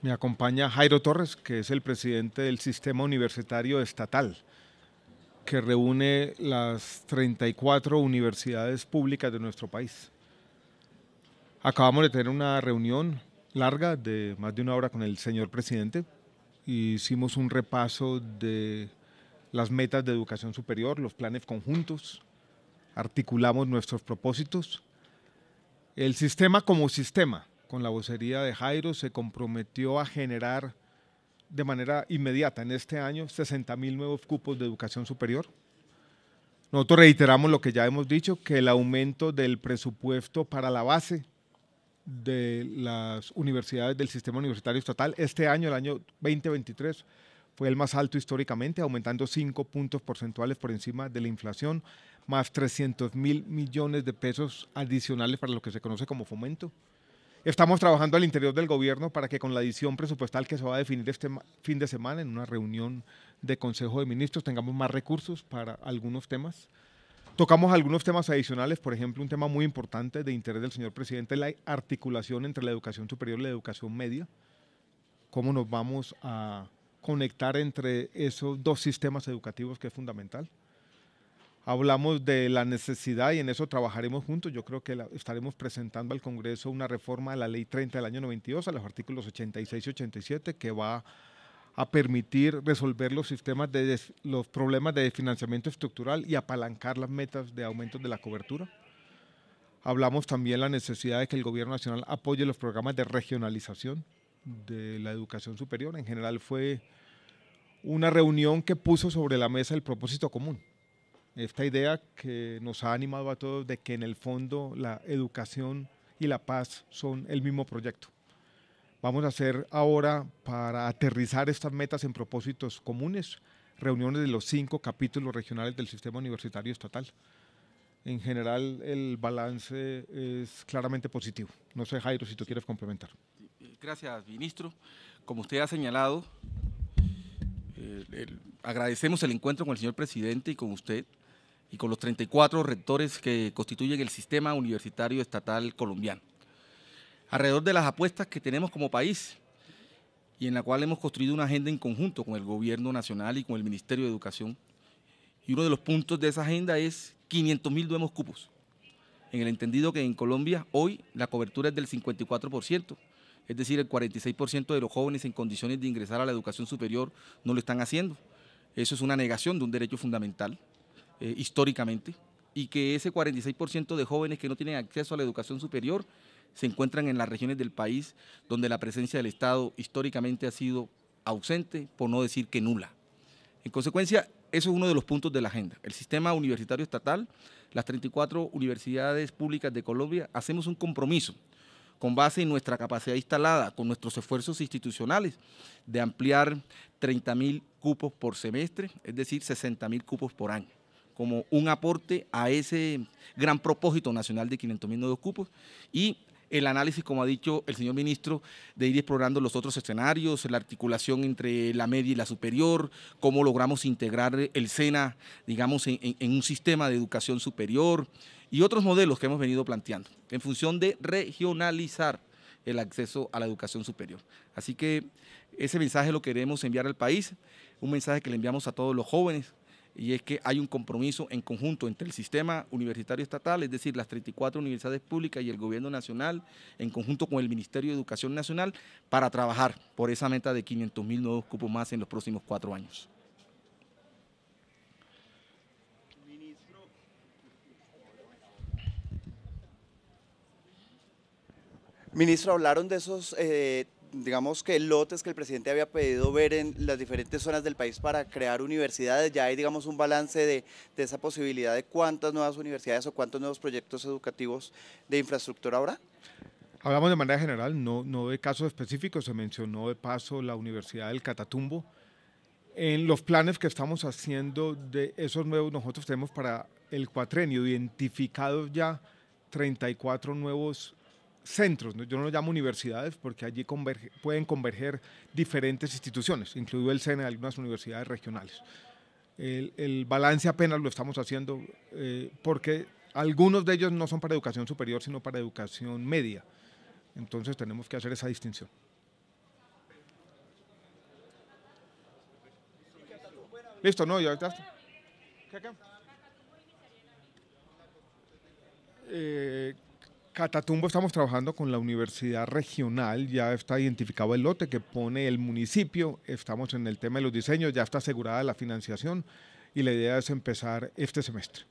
Me acompaña Jairo Torres, que es el presidente del Sistema Universitario Estatal, que reúne las 34 universidades públicas de nuestro país. Acabamos de tener una reunión larga de más de una hora con el señor presidente. hicimos un repaso de las metas de educación superior, los planes conjuntos, articulamos nuestros propósitos. El sistema como sistema con la vocería de Jairo, se comprometió a generar de manera inmediata en este año 60 nuevos cupos de educación superior. Nosotros reiteramos lo que ya hemos dicho, que el aumento del presupuesto para la base de las universidades del sistema universitario estatal este año, el año 2023, fue el más alto históricamente, aumentando 5 puntos porcentuales por encima de la inflación, más 300 mil millones de pesos adicionales para lo que se conoce como fomento. Estamos trabajando al interior del gobierno para que con la adición presupuestal que se va a definir este fin de semana en una reunión de Consejo de Ministros tengamos más recursos para algunos temas. Tocamos algunos temas adicionales, por ejemplo, un tema muy importante de interés del señor presidente, la articulación entre la educación superior y la educación media. ¿Cómo nos vamos a conectar entre esos dos sistemas educativos que es fundamental? hablamos de la necesidad y en eso trabajaremos juntos. Yo creo que estaremos presentando al Congreso una reforma de la Ley 30 del año 92 a los artículos 86 y 87 que va a permitir resolver los sistemas de los problemas de financiamiento estructural y apalancar las metas de aumento de la cobertura. Hablamos también de la necesidad de que el gobierno nacional apoye los programas de regionalización de la educación superior. En general fue una reunión que puso sobre la mesa el propósito común esta idea que nos ha animado a todos de que en el fondo la educación y la paz son el mismo proyecto. Vamos a hacer ahora para aterrizar estas metas en propósitos comunes, reuniones de los cinco capítulos regionales del sistema universitario estatal. En general, el balance es claramente positivo. No sé, Jairo, si tú quieres complementar. Gracias, ministro. Como usted ha señalado, eh, agradecemos el encuentro con el señor presidente y con usted y con los 34 rectores que constituyen el sistema universitario estatal colombiano. Alrededor de las apuestas que tenemos como país y en la cual hemos construido una agenda en conjunto con el gobierno nacional y con el Ministerio de Educación. Y uno de los puntos de esa agenda es 500.000 mil nuevos cupos. En el entendido que en Colombia hoy la cobertura es del 54%, es decir, el 46% de los jóvenes en condiciones de ingresar a la educación superior no lo están haciendo. Eso es una negación de un derecho fundamental. Eh, históricamente y que ese 46% de jóvenes que no tienen acceso a la educación superior se encuentran en las regiones del país donde la presencia del Estado históricamente ha sido ausente, por no decir que nula. En consecuencia, eso es uno de los puntos de la agenda. El sistema universitario estatal, las 34 universidades públicas de Colombia, hacemos un compromiso con base en nuestra capacidad instalada, con nuestros esfuerzos institucionales, de ampliar 30.000 cupos por semestre, es decir, 60.000 cupos por año como un aporte a ese gran propósito nacional de 500.000 nuevos cupos y el análisis, como ha dicho el señor ministro, de ir explorando los otros escenarios, la articulación entre la media y la superior, cómo logramos integrar el SENA, digamos, en un sistema de educación superior y otros modelos que hemos venido planteando en función de regionalizar el acceso a la educación superior. Así que ese mensaje lo queremos enviar al país, un mensaje que le enviamos a todos los jóvenes, y es que hay un compromiso en conjunto entre el sistema universitario estatal, es decir, las 34 universidades públicas y el gobierno nacional, en conjunto con el Ministerio de Educación Nacional, para trabajar por esa meta de 500 mil nuevos cupos más en los próximos cuatro años. Ministro, hablaron de esos eh, digamos que lotes que el presidente había pedido ver en las diferentes zonas del país para crear universidades, ya hay digamos un balance de, esa posibilidad de cuántas nuevas universidades o cuántos nuevos proyectos educativos de infraestructura habrá? Hablamos de manera general, no, no de casos específicos, se mencionó de paso la Universidad del Catatumbo. En los planes que estamos haciendo de esos nuevos, nosotros tenemos para el cuatrenio identificados ya 34 nuevos centros, yo no lo llamo universidades porque allí pueden converger diferentes instituciones, incluido el SENA, algunas universidades regionales. El, balance apenas lo estamos haciendo eh, porque algunos de ellos no son para educación superior, sino para educación media. Entonces tenemos que hacer esa distinción. Listo, no, ya eh, Catatumbo estamos trabajando con la universidad regional, ya está identificado el lote que pone el municipio, estamos en el tema de los diseños, ya está asegurada la financiación y la idea es empezar este semestre.